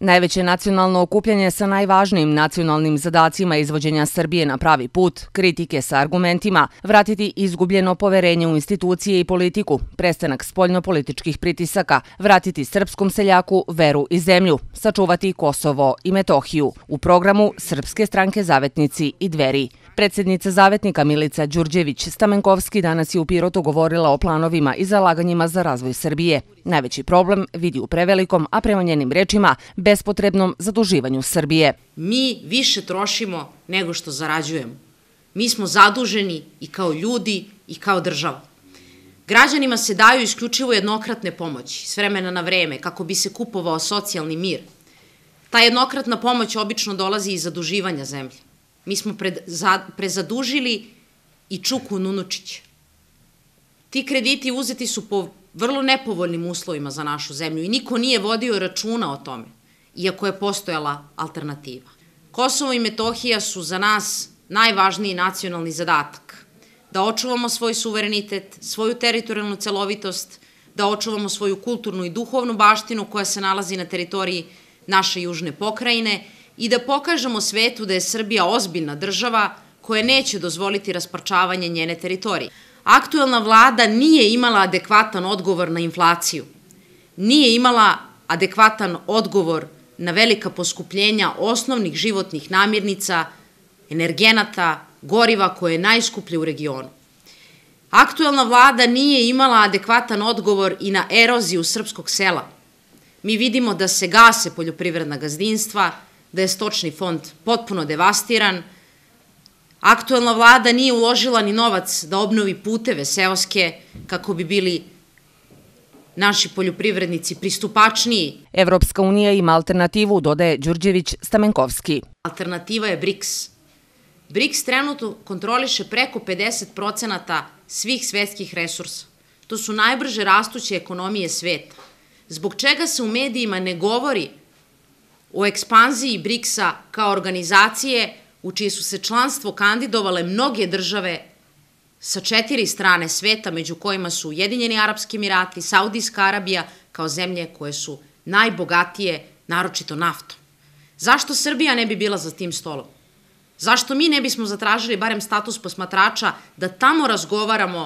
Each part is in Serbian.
Najveće nacionalno okupljanje sa najvažnijim nacionalnim zadacima izvođenja Srbije na pravi put, kritike sa argumentima, vratiti izgubljeno poverenje u institucije i politiku, prestanak spoljnopolitičkih pritisaka, vratiti srpskom seljaku veru i zemlju, sačuvati Kosovo i Metohiju. U programu Srpske stranke zavetnici i dveri. Predsednica Zavetnika Milica Đurđević-Stamenkovski danas je u Pirotu govorila o planovima i zalaganjima za razvoj Srbije. Najveći problem vidi u prevelikom, a prema njenim rečima, bespotrebnom zaduživanju Srbije. Mi više trošimo nego što zarađujemo. Mi smo zaduženi i kao ljudi i kao država. Građanima se daju isključivo jednokratne pomoći, s vremena na vreme, kako bi se kupovao socijalni mir. Ta jednokratna pomoć obično dolazi iz zaduživanja zemlje. Mi smo pred, za, prezadužili i Čuku Nunučić. Ti krediti uzeti su po vrlo nepovoljnim uslovima za našu zemlju i niko nije vodio računa o tome, iako je postojala alternativa. Kosovo i Metohija su za nas najvažniji nacionalni zadatak. Da očuvamo svoj suverenitet, svoju teritorijalnu celovitost, da očuvamo svoju kulturnu i duhovnu baštinu koja se nalazi na teritoriji naše južne pokrajine – i da pokažemo svetu da je Srbija ozbiljna država koja neće dozvoliti rasparčavanje njene teritorije. Aktuelna vlada nije imala adekvatan odgovor na inflaciju. Nije imala adekvatan odgovor na velika poskupljenja osnovnih životnih namirnica, energenata, goriva koje je najskuplje u regionu. Aktuelna vlada nije imala adekvatan odgovor i na eroziju srpskog sela. Mi vidimo da se gase poljoprivredna gazdinstva, da je stočni fond potpuno devastiran, aktuelna vlada nije uložila ni novac da obnovi puteve seoske kako bi bili naši poljoprivrednici pristupačniji. Evropska unija ima alternativu, dodaje Đurđević Stamenkovski. Alternativa je BRICS. BRICS trenutno kontroliše preko 50% svih svetskih resursa. To su najbrže rastuće ekonomije sveta. Zbog čega se u medijima ne govori o ekspanziji BRICS-a kao organizacije u čije su se članstvo kandidovale mnoge države sa četiri strane sveta, među kojima su Ujedinjeni Arabski Emirati, Saudijska Arabija, kao zemlje koje su najbogatije, naročito naftom. Zašto Srbija ne bi bila za tim stolom? Zašto mi ne bismo zatražili barem status posmatrača da tamo razgovaramo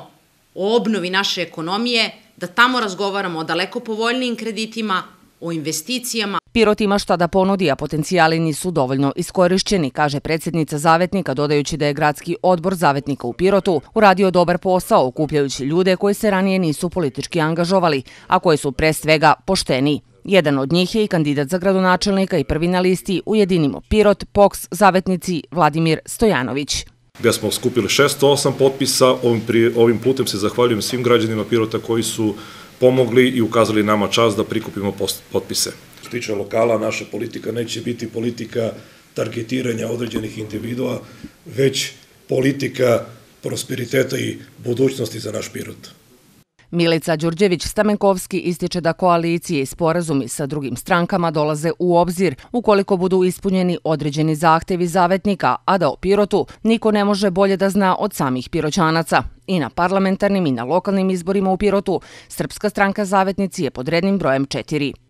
o obnovi naše ekonomije, da tamo razgovaramo o daleko povoljnijim kreditima, o investicijama, Pirot ima šta da ponudi, a potencijali nisu dovoljno iskorišćeni, kaže predsjednica Zavetnika, dodajući da je gradski odbor Zavetnika u Pirotu uradio dobar posao, okupljajući ljude koji se ranije nisu politički angažovali, a koji su pre svega pošteni. Jedan od njih je i kandidat za gradonačelnika i prvi na listi Ujedinimo Pirot, POKS, Zavetnici Vladimir Stojanović gdje smo skupili 608 potpisa. Ovim, ovim putem se zahvaljujem svim građanima Pirota koji su pomogli i ukazali nama čas da prikupimo potpise se tiče lokala, naša politika neće biti politika targetiranja određenih individua, već politika prosperiteta i budućnosti za naš Pirot. Milica Đurđević-Stamenkovski ističe da koalicije i sporazumi sa drugim strankama dolaze u obzir ukoliko budu ispunjeni određeni zahtevi zavetnika, a da o Pirotu niko ne može bolje da zna od samih Piroćanaca. I na parlamentarnim i na lokalnim izborima u Pirotu Srpska stranka zavetnici je pod rednim brojem 4.